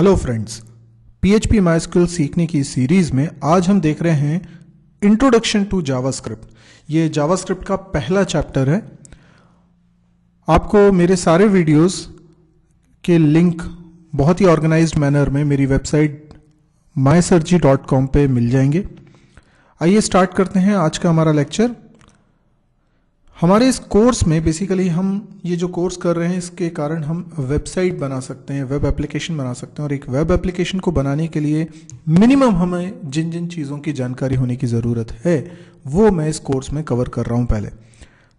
Hello friends P H my MySQL सीखने की series में आज हम देख रहे हैं इंट्रोडक्शन टू जावास्क्रिप्ट ये जावास्क्रिप्ट का पहला चैप्टर है आपको मेरे सारे वीडियोस के लिंक बहुत ही ऑर्गेनाइज्ड मैनर में मेरी वेबसाइट माई पर मिल जाएंगे आइए स्टार्ट करते हैं आज का हमारा लेक्चर हमारे इस कोर्स में बेसिकली हम ये जो कोर्स कर रहे हैं इसके कारण हम वेबसाइट बना सकते हैं वेब एप्लीकेशन बना सकते हैं और एक वेब एप्लीकेशन को बनाने के लिए मिनिमम हमें जिन जिन चीज़ों की जानकारी होने की ज़रूरत है वो मैं इस कोर्स में कवर कर रहा हूँ पहले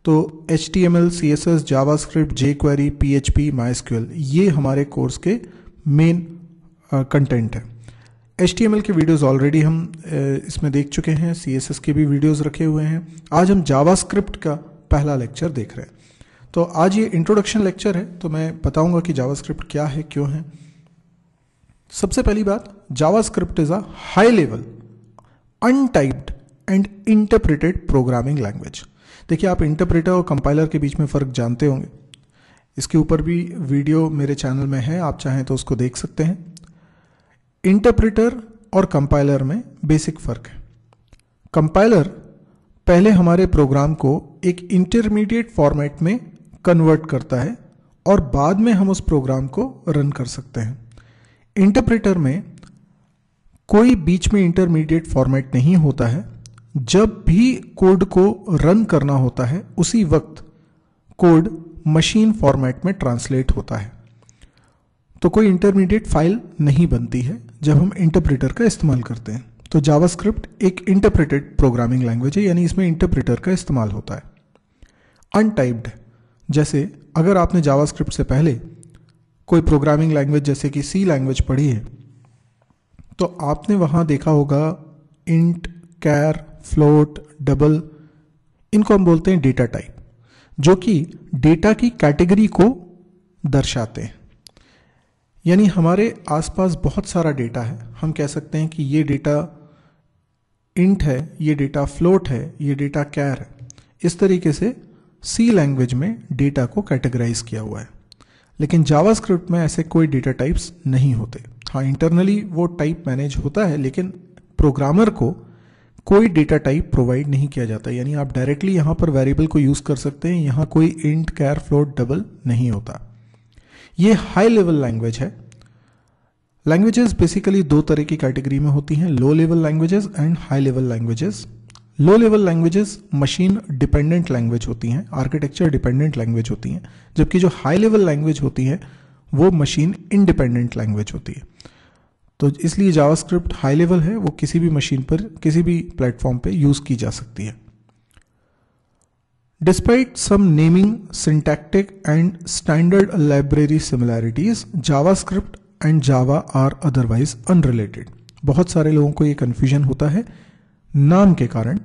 तो H T M L C S S JavaScript jQuery P H P MySQL ये हमारे कोर्स के मेन कंटेंट है एच टी एम एल के वीडियोज़ ऑलरेडी हम इसमें देख चुके हैं सी एस एस के भी वीडियोज़ रखे हुए हैं आज हम जावा स्क्रिप्ट का पहला लेक्चर देख रहे हैं तो आज ये इंट्रोडक्शन लेक्चर है तो मैं बताऊंगा कि जावास्क्रिप्ट क्या है क्यों है सबसे पहली बात JavaScript is a high level untyped and interpreted programming language देखिए आप इंटरप्रेटर और कंपाइलर के बीच में फ़र्क जानते होंगे इसके ऊपर भी वीडियो मेरे चैनल में है आप चाहें तो उसको देख सकते हैं इंटरप्रेटर और कंपाइलर में बेसिक फ़र्क है कंपाइलर पहले हमारे प्रोग्राम को एक इंटरमीडिएट फॉर्मेट में कन्वर्ट करता है और बाद में हम उस प्रोग्राम को रन कर सकते हैं इंटरप्रेटर में कोई बीच में इंटरमीडिएट फॉर्मेट नहीं होता है जब भी कोड को रन करना होता है उसी वक्त कोड मशीन फॉर्मेट में ट्रांसलेट होता है तो कोई इंटरमीडिएट फाइल नहीं बनती है जब हम इंटरप्रेटर का इस्तेमाल करते हैं तो जावास्क्रिप्ट एक इंटरप्रेटेड प्रोग्रामिंग लैंग्वेज है यानी इसमें इंटरप्रेटर का इस्तेमाल होता है अनटाइप्ड जैसे अगर आपने जावास्क्रिप्ट से पहले कोई प्रोग्रामिंग लैंग्वेज जैसे कि सी लैंग्वेज पढ़ी है तो आपने वहाँ देखा होगा इंट कैर फ्लोट डबल इनको हम बोलते हैं डेटा टाइप जो कि डेटा की कैटेगरी को दर्शाते हैं यानी हमारे आसपास बहुत सारा डेटा है हम कह सकते हैं कि ये डेटा इंट है ये डेटा फ्लोट है ये डेटा कैर है इस तरीके से सी लैंग्वेज में डेटा को कैटेगराइज किया हुआ है लेकिन जावास्क्रिप्ट में ऐसे कोई डेटा टाइप्स नहीं होते हाँ इंटरनली वो टाइप मैनेज होता है लेकिन प्रोग्रामर को कोई डेटा टाइप प्रोवाइड नहीं किया जाता यानी आप डायरेक्टली यहाँ पर वेरिएबल को यूज़ कर सकते हैं यहाँ कोई इंट कैर फ्लोट डबल नहीं होता ये हाई लेवल लैंग्वेज है लैंग्वेजेस बेसिकली दो तरह की कैटेगरी में होती हैं low level languages and high level languages low level languages machine dependent language होती हैं आर्किटेक्चर डिपेंडेंट लैंग्वेज होती हैं जबकि जो हाई लेवल लैंग्वेज होती है वो मशीन इंडिपेंडेंट लैंग्वेज होती है तो इसलिए जावास्क्रिप्ट हाई लेवल है वो किसी भी मशीन पर किसी भी प्लेटफॉर्म पे यूज़ की जा सकती है some naming naming, and standard library similarities JavaScript and Java are otherwise unrelated बहुत सारे लोगों को ये कन्फ्यूजन होता है नाम के कारण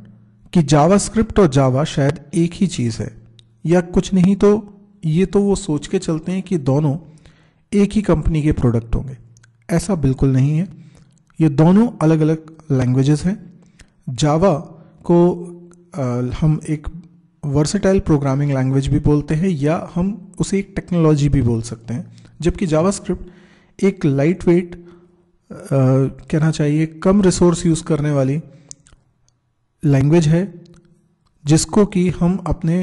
कि जावा स्क्रिप्ट और जावा शायद एक ही चीज़ है या कुछ नहीं तो ये तो वो सोच के चलते हैं कि दोनों एक ही कंपनी के प्रोडक्ट होंगे ऐसा बिल्कुल नहीं है ये दोनों अलग अलग लैंग्वेजेस हैं जावा को आ, हम एक वर्सेटाइल प्रोग्रामिंग लैंग्वेज भी बोलते हैं या हम उसे एक टेक्नोलॉजी भी बोल सकते हैं जबकि जावा स्क्रिप्ट एक लाइट वेट कहना चाहिए कम रिसोर्स यूज़ करने वाली लैंग्वेज है जिसको कि हम अपने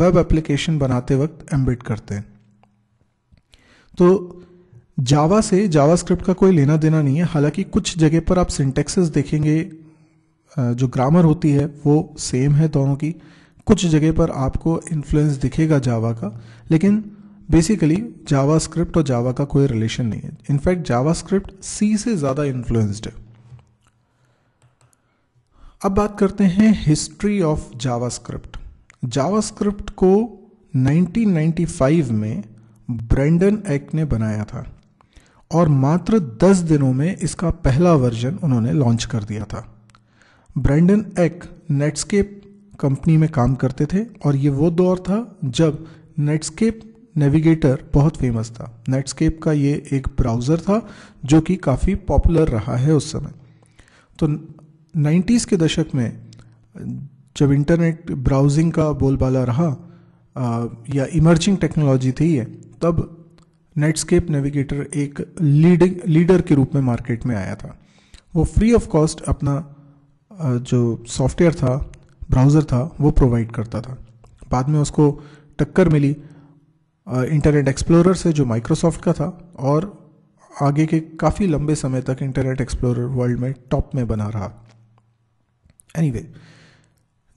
वेब एप्लीकेशन बनाते वक्त एम्बिट करते हैं तो जावा से जावास्क्रिप्ट का कोई लेना देना नहीं है हालांकि कुछ जगह पर आप सिंटेक्सेस देखेंगे जो ग्रामर होती है वो सेम है दोनों की कुछ जगह पर आपको इन्फ्लुएंस दिखेगा जावा का लेकिन बेसिकली जावा स्क्रिप्ट और जावा का कोई रिलेशन नहीं है इनफैक्ट जावा स्क्रिप्ट सी से ज़्यादा इन्फ्लुएंस्ड है अब बात करते हैं history of JavaScript JavaScript को 1995 में ब्रेंडन एक्ट ने बनाया था और मात्र 10 दिनों में इसका पहला वर्जन उन्होंने लॉन्च कर दिया था ब्रेंडन एक नेटस्केप कंपनी में काम करते थे और ये वो दौर था जब नेटस्केप नेविगेटर बहुत फेमस था नेटस्केप का ये एक ब्राउज़र था जो कि काफ़ी पॉपुलर रहा है उस समय तो नाइन्टीज़ के दशक में जब इंटरनेट ब्राउजिंग का बोलबाला रहा आ, या इमर्जिंग टेक्नोलॉजी थी ये तब नेटस्केप नेविगेटर एक लीडिंग लीडर के रूप में मार्केट में आया था वो फ्री ऑफ कॉस्ट अपना आ, जो सॉफ्टवेयर था ब्राउज़र था वो प्रोवाइड करता था बाद में उसको टक्कर मिली इंटरनेट एक्सप्लोरर से जो माइक्रोसॉफ्ट का था और आगे के काफ़ी लंबे समय तक इंटरनेट एक्सप्लोरर वर्ल्ड में टॉप में बना रहा एनी anyway,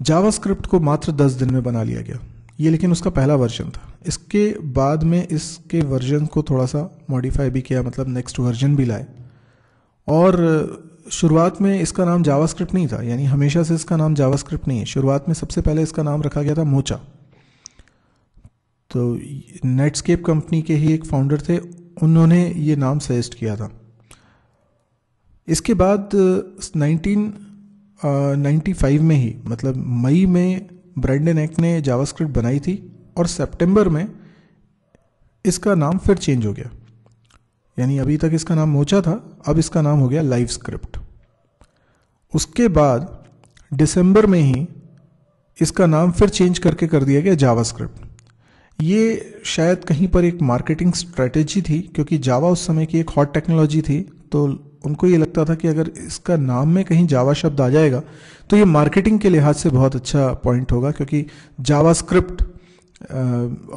जावास्क्रिप्ट को मात्र दस दिन में बना लिया गया ये लेकिन उसका पहला वर्जन था इसके बाद में इसके वर्जन को थोड़ा सा मॉडिफाई भी किया मतलब नेक्स्ट वर्जन भी लाए और शुरुआत में इसका नाम जावास्क्रिप्ट नहीं था यानी हमेशा से इसका नाम जावास्क्रिप्ट नहीं है शुरुआत में सबसे पहले इसका नाम रखा गया था मोचा तो नेटस्केप कंपनी के ही एक फाउंडर थे उन्होंने ये नाम सजेस्ट किया था इसके बाद नाइनटीन नाइन्टी फाइव में ही मतलब मई में ब्रैंडन एक्ट ने जावास्क्रिप्ट बनाई थी और सितंबर में इसका नाम फिर चेंज हो गया यानी अभी तक इसका नाम मोचा था अब इसका नाम हो गया लाइव स्क्रिप्ट उसके बाद दिसंबर में ही इसका नाम फिर चेंज करके कर दिया गया जावास्क्रिप्ट ये शायद कहीं पर एक मार्केटिंग स्ट्रेटेजी थी क्योंकि जावा उस समय की एक हॉट टेक्नोलॉजी थी तो उनको ये लगता था कि अगर इसका नाम में कहीं जावा शब्द आ जाएगा तो ये मार्केटिंग के लिहाज से बहुत अच्छा पॉइंट होगा क्योंकि जावा स्क्रिप्ट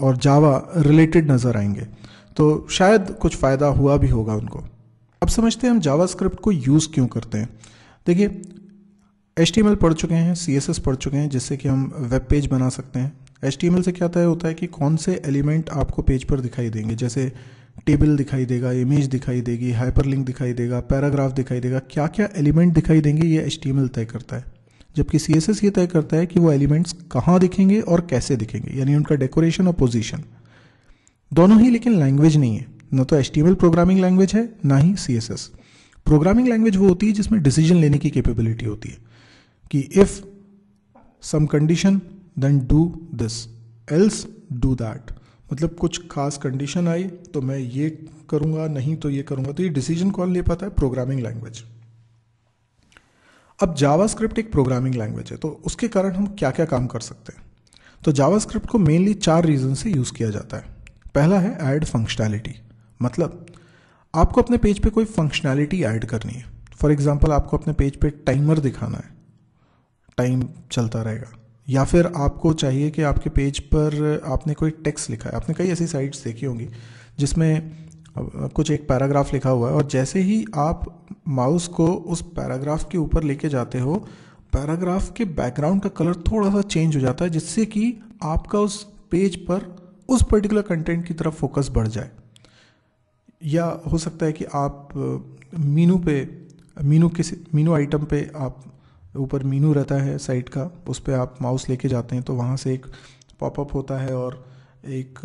और जावा रिलेटेड नज़र आएंगे तो शायद कुछ फ़ायदा हुआ भी होगा उनको अब समझते हैं हम जावा स्क्रिप्ट को यूज़ क्यों करते हैं देखिए एच पढ़ चुके हैं सी पढ़ चुके हैं जिससे कि हम वेब पेज बना सकते हैं एच से क्या तय होता है कि कौन से एलिमेंट आपको पेज पर दिखाई देंगे जैसे टेबल दिखाई देगा इमेज दिखाई देगी हाइपरलिंक दिखाई देगा पैराग्राफ दिखाई देगा क्या क्या एलिमेंट दिखाई देंगे ये एच तय करता है जबकि सी ये तय करता है कि वो एलिमेंट्स कहाँ दिखेंगे और कैसे दिखेंगे यानी उनका डेकोरेशन और पोजिशन दोनों ही लेकिन लैंग्वेज नहीं है ना तो एच प्रोग्रामिंग लैंग्वेज है ना ही सी प्रोग्रामिंग लैंग्वेज वो होती है जिसमें डिसीजन लेने की कैपेबिलिटी होती है कि if some condition then do this else do that मतलब कुछ खास कंडीशन आई तो मैं ये करूंगा नहीं तो ये करूंगा तो ये डिसीजन कौन ले पाता है प्रोग्रामिंग लैंग्वेज अब जावास्क्रिप्ट एक प्रोग्रामिंग लैंग्वेज है तो उसके कारण हम क्या क्या काम कर सकते हैं तो जावास्क्रिप्ट को मेनली चार रीज़न से यूज़ किया जाता है पहला है ऐड फंक्शनैलिटी मतलब आपको अपने पेज पे कोई फंक्शनैलिटी ऐड करनी है फॉर एग्जाम्पल आपको अपने पेज पे टाइमर दिखाना है टाइम चलता रहेगा या फिर आपको चाहिए कि आपके पेज पर आपने कोई टेक्स्ट लिखा है आपने कई ऐसी साइट्स देखी होंगी जिसमें कुछ एक पैराग्राफ लिखा हुआ है और जैसे ही आप माउस को उस पैराग्राफ के ऊपर लेके जाते हो पैराग्राफ के बैकग्राउंड का कलर थोड़ा सा चेंज हो जाता है जिससे कि आपका उस पेज पर उस पर्टिकुलर कंटेंट की तरफ फोकस बढ़ जाए या हो सकता है कि आप मीनू पे मीनू किसी मीनू आइटम पे आप ऊपर मीनू रहता है साइट का उस पर आप माउस लेके जाते हैं तो वहाँ से एक पॉपअप होता है और एक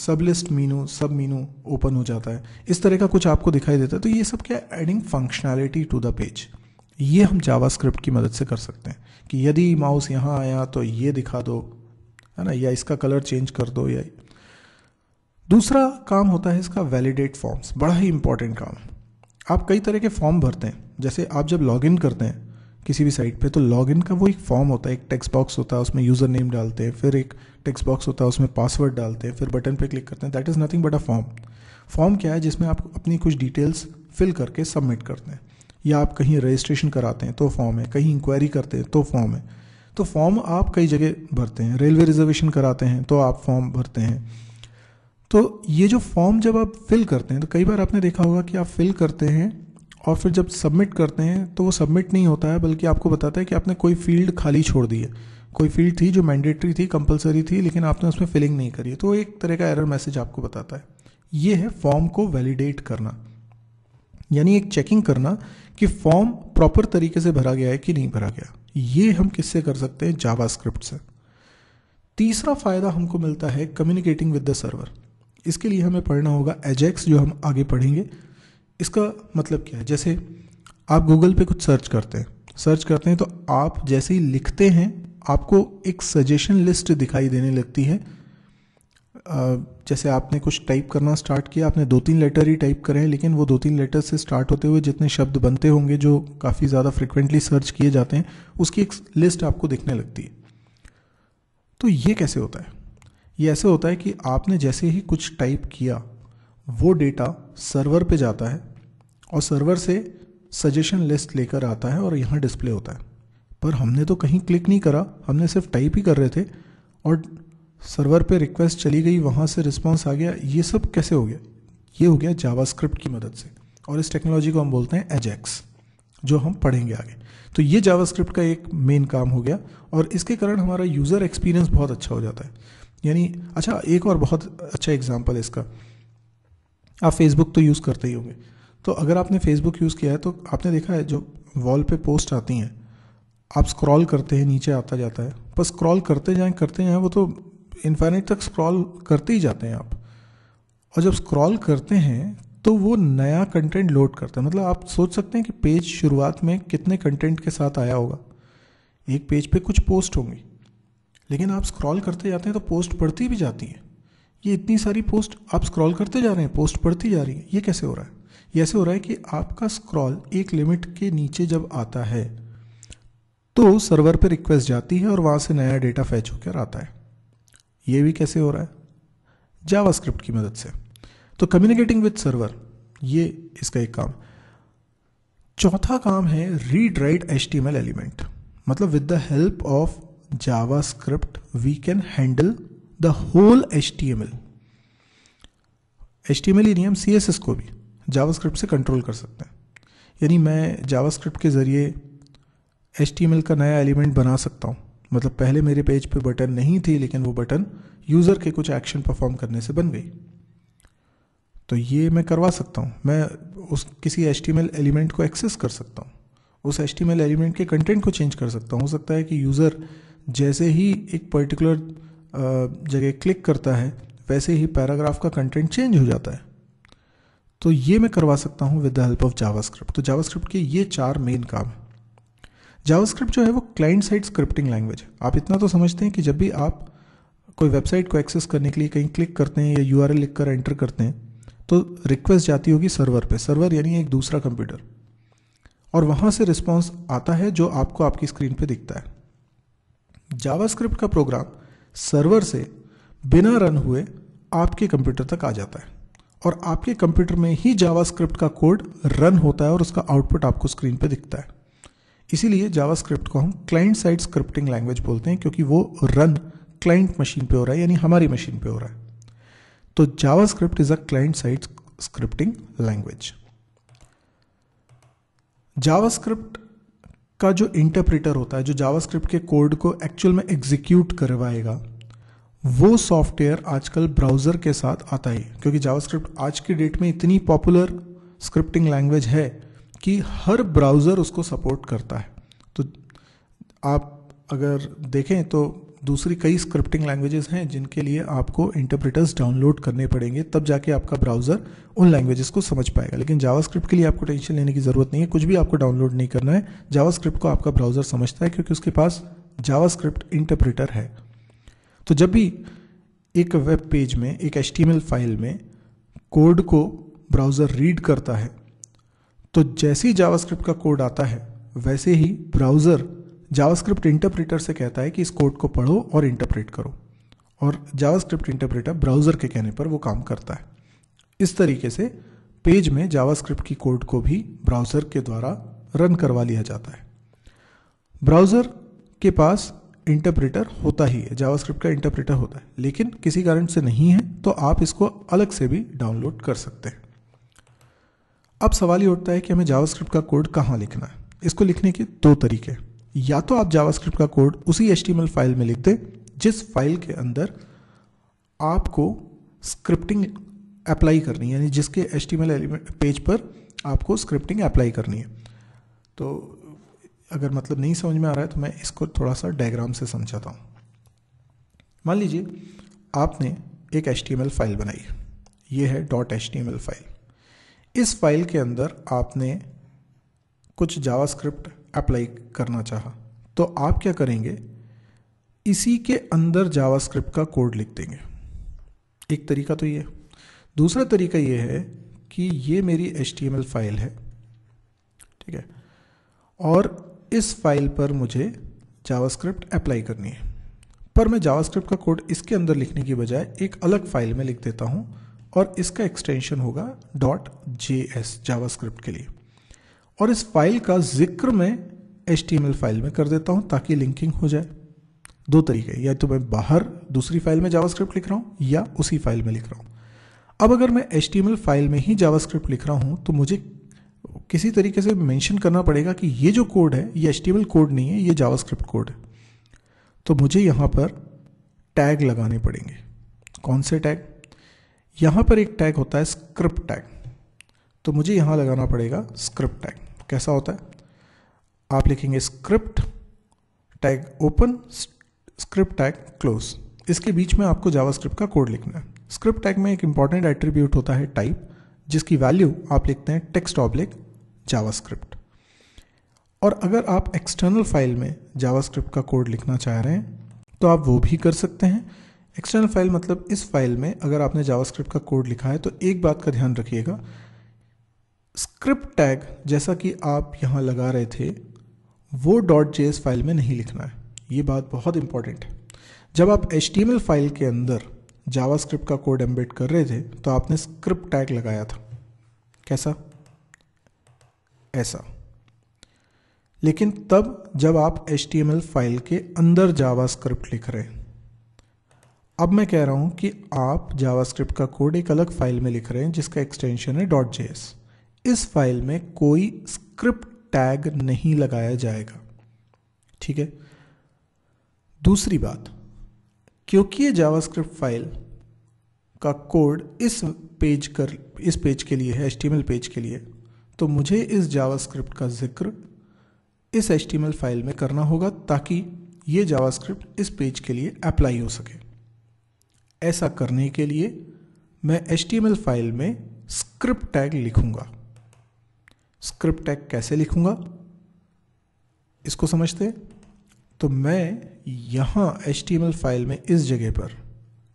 सब लिस्ट मीनू सब मीनू ओपन हो जाता है इस तरह का कुछ आपको दिखाई देता है तो ये सब क्या adding functionality to the page ये हम जावास्क्रिप्ट की मदद से कर सकते हैं कि यदि माउस यहाँ आया तो ये दिखा दो है ना या इसका कलर चेंज कर दो या दूसरा काम होता है इसका वैलिडेट फॉर्म्स बड़ा ही इंपॉर्टेंट काम आप कई तरह के फॉर्म भरते हैं जैसे आप जब लॉग करते हैं किसी भी साइट पे तो लॉगिन का वो एक फॉर्म होता है एक टेक्स्ट बॉक्स होता है उसमें यूज़र नेम डालते हैं फिर एक टेक्स्ट बॉक्स होता है उसमें पासवर्ड डालते हैं फिर बटन पे क्लिक करते हैं that is nothing but a form form क्या है जिसमें आप अपनी कुछ डिटेल्स फिल करके सबमिट करते हैं या आप कहीं रजिस्ट्रेशन कराते हैं तो फॉर्म है कहीं इंक्वायरी करते हैं तो फॉर्म है तो फॉर्म आप कई जगह भरते हैं रेलवे रिजर्वेशन कराते हैं तो आप फॉर्म भरते हैं तो ये जो फॉर्म जब आप फिल करते हैं तो कई बार आपने देखा होगा कि आप फिल करते हैं और फिर जब सबमिट करते हैं तो वो सबमिट नहीं होता है बल्कि आपको बताता है कि आपने कोई फील्ड खाली छोड़ दी है कोई फील्ड थी जो मैंडेटरी थी कंपलसरी थी लेकिन आपने उसमें फिलिंग नहीं करी तो एक तरह का एरर मैसेज आपको बताता है ये है फॉर्म को वैलिडेट करना यानी एक चेकिंग करना कि फॉर्म प्रॉपर तरीके से भरा गया है कि नहीं भरा गया ये हम किससे कर सकते हैं जावा से तीसरा फायदा हमको मिलता है कम्युनिकेटिंग विद द सर्वर इसके लिए हमें पढ़ना होगा एजेक्स जो हम आगे पढ़ेंगे इसका मतलब क्या है जैसे आप गूगल पे कुछ सर्च करते हैं सर्च करते हैं तो आप जैसे ही लिखते हैं आपको एक सजेशन लिस्ट दिखाई देने लगती है जैसे आपने कुछ टाइप करना स्टार्ट किया आपने दो तीन लेटर ही टाइप करे हैं लेकिन वो दो तीन लेटर से स्टार्ट होते हुए जितने शब्द बनते होंगे जो काफ़ी ज़्यादा फ्रिक्वेंटली सर्च किए जाते हैं उसकी एक लिस्ट आपको दिखने लगती है तो ये कैसे होता है ये ऐसे होता है कि आपने जैसे ही कुछ टाइप किया वो डेटा सर्वर पे जाता है और सर्वर से सजेशन लिस्ट लेकर आता है और यहाँ डिस्प्ले होता है पर हमने तो कहीं क्लिक नहीं करा हमने सिर्फ टाइप ही कर रहे थे और सर्वर पे रिक्वेस्ट चली गई वहाँ से रिस्पॉन्स आ गया ये सब कैसे हो गया ये हो गया जावास्क्रिप्ट की मदद से और इस टेक्नोलॉजी को हम बोलते हैं एजैक्स जो हम पढ़ेंगे आगे तो ये जावास्क्रिप्ट का एक मेन काम हो गया और इसके कारण हमारा यूज़र एक्सपीरियंस बहुत अच्छा हो जाता है यानी अच्छा एक और बहुत अच्छा एग्जाम्पल इसका आप फेसबुक तो यूज़ करते ही होंगे तो अगर आपने फेसबुक यूज़ किया है तो आपने देखा है जो वॉल पे पोस्ट आती हैं आप स्क्रॉल करते हैं नीचे आता जाता है पर स्क्रॉल करते जाएं करते जाएं वो तो इन्फाइनिट तक स्क्रॉल करते ही जाते हैं आप और जब स्क्रॉल करते हैं तो वो नया कंटेंट लोड करते हैं मतलब आप सोच सकते हैं कि पेज शुरुआत में कितने कंटेंट के साथ आया होगा एक पेज पे कुछ पोस्ट होंगी लेकिन आप स्क्रॉल करते जाते हैं तो पोस्ट पढ़ती भी जाती है ये इतनी सारी पोस्ट आप स्क्रॉल करते जा रहे हैं पोस्ट पढ़ती जा रही है ये कैसे हो रहा है ये ऐसे हो रहा है कि आपका स्क्रॉल एक लिमिट के नीचे जब आता है तो सर्वर पर रिक्वेस्ट जाती है और वहाँ से नया डेटा फैच होकर आता है ये भी कैसे हो रहा है जावास्क्रिप्ट की मदद से तो कम्युनिकेटिंग विद सर्वर ये इसका एक काम चौथा काम है रीड राइट एच एलिमेंट मतलब with the help of JavaScript we can handle the whole H T M L H T M L ही नहीं हम सी एस एस को भी जावास्क्रिप्ट से कंट्रोल कर सकते हैं यानी मैं जावास्क्रिप्ट के ज़रिए एच का नया एलिमेंट बना सकता हूँ मतलब पहले मेरे पेज पे बटन नहीं थी लेकिन वो बटन यूज़र के कुछ एक्शन परफॉर्म करने से बन गई तो ये मैं करवा सकता हूँ मैं उस किसी एच एलिमेंट को एक्सेस कर सकता हूँ उस एच एलिमेंट के कंटेंट को चेंज कर सकता हूँ हो सकता है कि यूज़र जैसे ही एक पर्टिकुलर जगह क्लिक करता है वैसे ही पैराग्राफ का कंटेंट चेंज हो जाता है तो ये मैं करवा सकता हूँ with the help of JavaScript तो जावास्क्रिप्ट के ये चार मेन काम जावा जावास्क्रिप्ट जो है वो क्लाइंट साइड स्क्रिप्टिंग लैंग्वेज है आप इतना तो समझते हैं कि जब भी आप कोई वेबसाइट को एक्सेस करने के लिए कहीं क्लिक करते हैं या यू आर लिख कर एंटर करते हैं तो रिक्वेस्ट जाती होगी सर्वर पे सर्वर यानी एक दूसरा कंप्यूटर और वहाँ से रिस्पॉन्स आता है जो आपको आपकी स्क्रीन पे दिखता है जावास्क्रिप्ट का प्रोग्राम सर्वर से बिना रन हुए आपके कंप्यूटर तक आ जाता है और आपके कंप्यूटर में ही जावास्क्रिप्ट का कोड रन होता है और उसका आउटपुट आपको स्क्रीन पे दिखता है इसीलिए जावास्क्रिप्ट को हम क्लाइंट साइड स्क्रिप्टिंग लैंग्वेज बोलते हैं क्योंकि वो रन क्लाइंट मशीन पे हो रहा है यानी हमारी मशीन पे हो रहा है तो JavaScript is a client side scripting language JavaScript का जो इंटरप्रेटर होता है जो जावास्क्रिप्ट के कोड को एक्चुअल में एग्जीक्यूट करवाएगा वो सॉफ्टवेयर आजकल ब्राउज़र के साथ आता है क्योंकि जावास्क्रिप्ट आज की डेट में इतनी पॉपुलर स्क्रिप्टिंग लैंग्वेज है कि हर ब्राउज़र उसको सपोर्ट करता है तो आप अगर देखें तो दूसरी कई स्क्रिप्टिंग लैंग्वेजेस हैं जिनके लिए आपको इंटरप्रेटर्स डाउनलोड करने पड़ेंगे तब जाके आपका ब्राउज़र उन लैंग्वेजेस को समझ पाएगा लेकिन जावास्क्रिप्ट के लिए आपको टेंशन लेने की ज़रूरत नहीं है कुछ भी आपको डाउनलोड नहीं करना है जावास्क्रिप्ट को आपका ब्राउज़र समझता है क्योंकि उसके पास जावास्क्रिप्ट इंटरप्रेटर है तो जब भी एक वेब पेज में एक एच फाइल में कोड को ब्राउज़र रीड करता है तो जैसे ही जावास्क्रिप्ट का कोड आता है वैसे ही ब्राउज़र जावास्क्रिप्ट इंटरप्रेटर से कहता है कि इस कोड को पढ़ो और इंटरप्रेट करो और जावास्क्रिप्ट इंटरप्रेटर ब्राउज़र के कहने पर वो काम करता है इस तरीके से पेज में जावास्क्रिप्ट की कोड को भी ब्राउज़र के द्वारा रन करवा लिया जाता है ब्राउज़र के पास इंटरप्रेटर होता ही है जावास्क्रिप्ट का इंटरप्रेटर होता है लेकिन किसी कारण से नहीं है तो आप इसको अलग से भी डाउनलोड कर सकते हैं अब सवाल ये उठता है कि हमें जावास्क्रिप्ट का कोड कहाँ लिखना है इसको लिखने के दो तरीके हैं या तो आप जावास्क्रिप्ट का कोड उसी एच फाइल में लिख दें जिस फाइल के अंदर आपको स्क्रिप्टिंग अप्लाई करनी है यानी जिसके एच एलिमेंट पेज पर आपको स्क्रिप्टिंग अप्लाई करनी है तो अगर मतलब नहीं समझ में आ रहा है तो मैं इसको थोड़ा सा डायग्राम से समझाता हूँ मान लीजिए आपने एक एच फाइल बनाई ये है डॉट एच फाइल इस फाइल के अंदर आपने कुछ जावास्क्रिप्ट अप्लाई करना चाहा तो आप क्या करेंगे इसी के अंदर जावास्क्रिप्ट का कोड लिख देंगे एक तरीका तो ये दूसरा तरीका ये है कि ये मेरी एच फाइल है ठीक है और इस फाइल पर मुझे जावास्क्रिप्ट अप्लाई करनी है पर मैं जावास्क्रिप्ट का कोड इसके अंदर लिखने की बजाय एक अलग फाइल में लिख देता हूँ और इसका एक्सटेंशन होगा डॉट जे एस जावास्क्रिप्ट के लिए और इस फाइल का जिक्र मैं एच फाइल में कर देता हूँ ताकि लिंकिंग हो जाए दो तरीके या तो मैं बाहर दूसरी फाइल में जावास्क्रिप्ट लिख रहा हूँ या उसी फाइल में लिख रहा हूँ अब अगर मैं एच फाइल में ही जावास्क्रिप्ट लिख रहा हूँ तो मुझे किसी तरीके से मेंशन करना पड़ेगा कि ये जो कोड है ये एच कोड नहीं है ये जावास्क्रिप्ट कोड है तो मुझे यहाँ पर टैग लगाने पड़ेंगे कौन से टैग यहाँ पर एक टैग होता है स्क्रिप्ट टैग तो मुझे यहाँ लगाना पड़ेगा स्क्रिप्ट टैग कैसा होता है आप लिखेंगे script tag open script tag close इसके बीच में आपको जावास्क्रिप्ट का कोड लिखना है स्क्रिप्ट टैग में एक इंपॉर्टेंट एट्रीब्यूट होता है टाइप जिसकी वैल्यू आप लिखते हैं टेक्स्ट ऑब्लिक जावास्क्रिप्ट और अगर आप एक्सटर्नल फाइल में जावास्क्रिप्ट का कोड लिखना चाह रहे हैं तो आप वो भी कर सकते हैं एक्सटर्नल फाइल मतलब इस फाइल में अगर आपने जावास्क्रिप्ट का कोड लिखा है तो एक बात का ध्यान रखिएगा स्क्रिप्ट टैग जैसा कि आप यहाँ लगा रहे थे वो डॉट जे फाइल में नहीं लिखना है ये बात बहुत इंपॉर्टेंट है जब आप एच फाइल के अंदर जावास्क्रिप्ट का कोड एम्बेड कर रहे थे तो आपने स्क्रिप्ट टैग लगाया था कैसा ऐसा लेकिन तब जब आप एच फाइल के अंदर जावास्क्रिप्ट लिख रहे हैं अब मैं कह रहा हूं कि आप जावास्क्रिप्ट का कोड एक अलग फाइल में लिख रहे हैं जिसका एक्सटेंशन है डॉट जे इस फाइल में कोई स्क्रिप्ट टैग नहीं लगाया जाएगा ठीक है दूसरी बात क्योंकि ये जावास्क्रिप्ट फाइल का कोड इस पेज कर इस पेज के लिए है एच पेज के लिए तो मुझे इस जावास्क्रिप्ट का जिक्र इस एच फाइल में करना होगा ताकि ये जावास्क्रिप्ट इस पेज के लिए अप्लाई हो सके ऐसा करने के लिए मैं एच फाइल में स्क्रिप्ट टैग लिखूंगा स्क्रिप्ट टैग कैसे लिखूंगा इसको समझते तो मैं यहाँ एच फाइल में इस जगह पर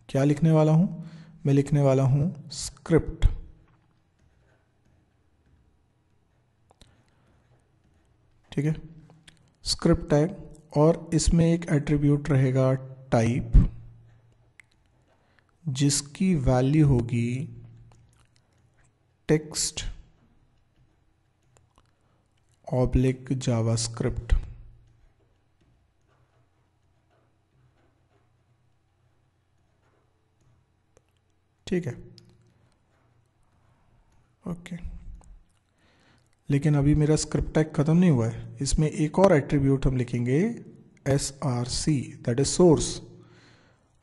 क्या लिखने वाला हूँ मैं लिखने वाला हूँ स्क्रिप्ट ठीक है स्क्रिप्ट टैग और इसमें एक एट्रीब्यूट रहेगा टाइप जिसकी वैल्यू होगी टेक्स्ट ऑब्लिक जावास्क्रिप्ट ठीक है ओके okay. लेकिन अभी मेरा स्क्रिप्ट टैग ख़त्म नहीं हुआ है इसमें एक और एट्रीब्यूट हम लिखेंगे S R C that is source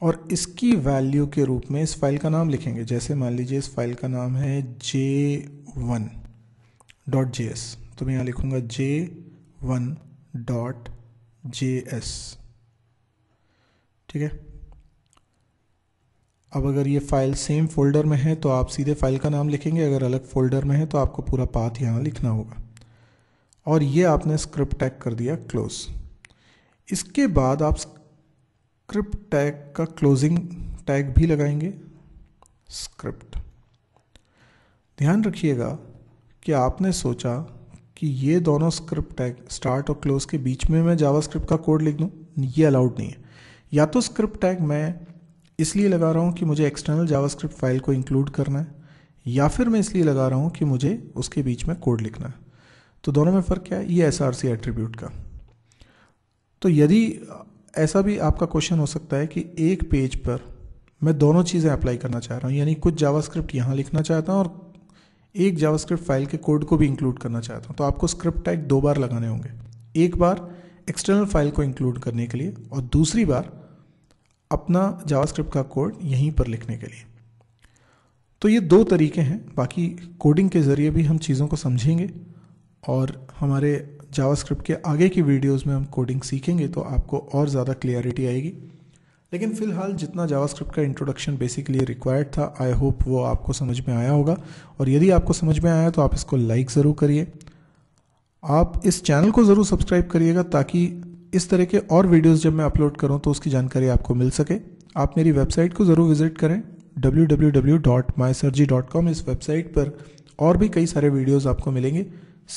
और इसकी वैल्यू के रूप में इस फाइल का नाम लिखेंगे जैसे मान लीजिए इस फाइल का नाम है J one dot J S तो मैं यहाँ लिखूंगा J one dot J S ठीक है अब अगर ये फ़ाइल सेम फोल्डर में है तो आप सीधे फाइल का नाम लिखेंगे अगर अलग फोल्डर में है तो आपको पूरा पाथ यहाँ लिखना होगा और ये आपने स्क्रिप्ट टैग कर दिया क्लोज इसके बाद आप स्क्रिप्ट टैग का क्लोजिंग टैग भी लगाएंगे स्क्रिप्ट ध्यान रखिएगा कि आपने सोचा कि ये दोनों स्क्रिप्ट टैग स्टार्ट और क्लोज के बीच में मैं जावा स्क्रिप्ट का कोड लिख दूँ ये अलाउड नहीं है या तो स्क्रिप्ट टैग मैं इसलिए लगा रहा हूँ कि मुझे एक्सटर्नल जावास्क्रिप्ट फाइल को इंक्लूड करना है या फिर मैं इसलिए लगा रहा हूँ कि मुझे उसके बीच में कोड लिखना है तो दोनों में फ़र्क क्या है ये एस आर सी एट्रीब्यूट का तो यदि ऐसा भी आपका क्वेश्चन हो सकता है कि एक पेज पर मैं दोनों चीज़ें अप्लाई करना चाह रहा हूँ यानी कुछ जावास्क्रिप्ट यहाँ लिखना चाहता हूँ और एक जावास्क्रिप्ट फाइल के कोड को भी इंक्लूड करना चाहता हूँ तो आपको स्क्रिप्ट टैग दो बार लगाने होंगे एक बार एक्सटर्नल फाइल को इंक्लूड करने के लिए और दूसरी बार अपना जावास्क्रिप्ट का कोड यहीं पर लिखने के लिए तो ये दो तरीके हैं बाकी कोडिंग के ज़रिए भी हम चीज़ों को समझेंगे और हमारे जावास्क्रिप्ट के आगे की वीडियोस में हम कोडिंग सीखेंगे तो आपको और ज़्यादा क्लियरिटी आएगी लेकिन फ़िलहाल जितना जावास्क्रिप्ट का इंट्रोडक्शन बेसिकली रिक्वायर्ड था आई होप वो आपको समझ में आया होगा और यदि आपको समझ में आया तो आप इसको लाइक ज़रूर करिए आप इस चैनल को ज़रूर सब्सक्राइब करिएगा ताकि इस तरह के और वीडियोस जब मैं अपलोड करूं तो उसकी जानकारी आपको मिल सके आप मेरी वेबसाइट को ज़रूर विजिट करें डब्ल्यू इस वेबसाइट पर और भी कई सारे वीडियोस आपको मिलेंगे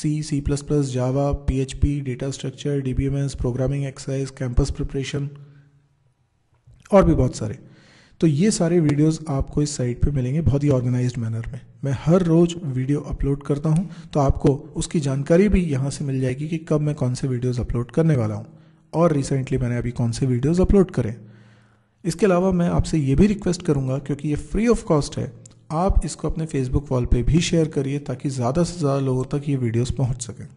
C C plus plus Java P H P data structure D B M S programming exercise campus preparation और भी बहुत सारे तो ये सारे वीडियोस आपको इस साइट पे मिलेंगे बहुत ही ऑर्गेनाइज मैनर में मैं हर रोज़ वीडियो अपलोड करता हूँ तो आपको उसकी जानकारी भी यहाँ से मिल जाएगी कि कब मैं कौन से वीडियोस अपलोड करने वाला हूँ और रिसेंटली मैंने अभी कौन से वीडियोज़ अपलोड करें इसके अलावा मैं आपसे ये भी रिक्वेस्ट करूँगा क्योंकि ये फ्री ऑफ कॉस्ट है आप इसको अपने फेसबुक वॉल पे भी शेयर करिए ताकि ज़्यादा से ज़्यादा लोगों तक ये वीडियोस पहुँच सकें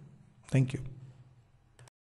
थैंक यू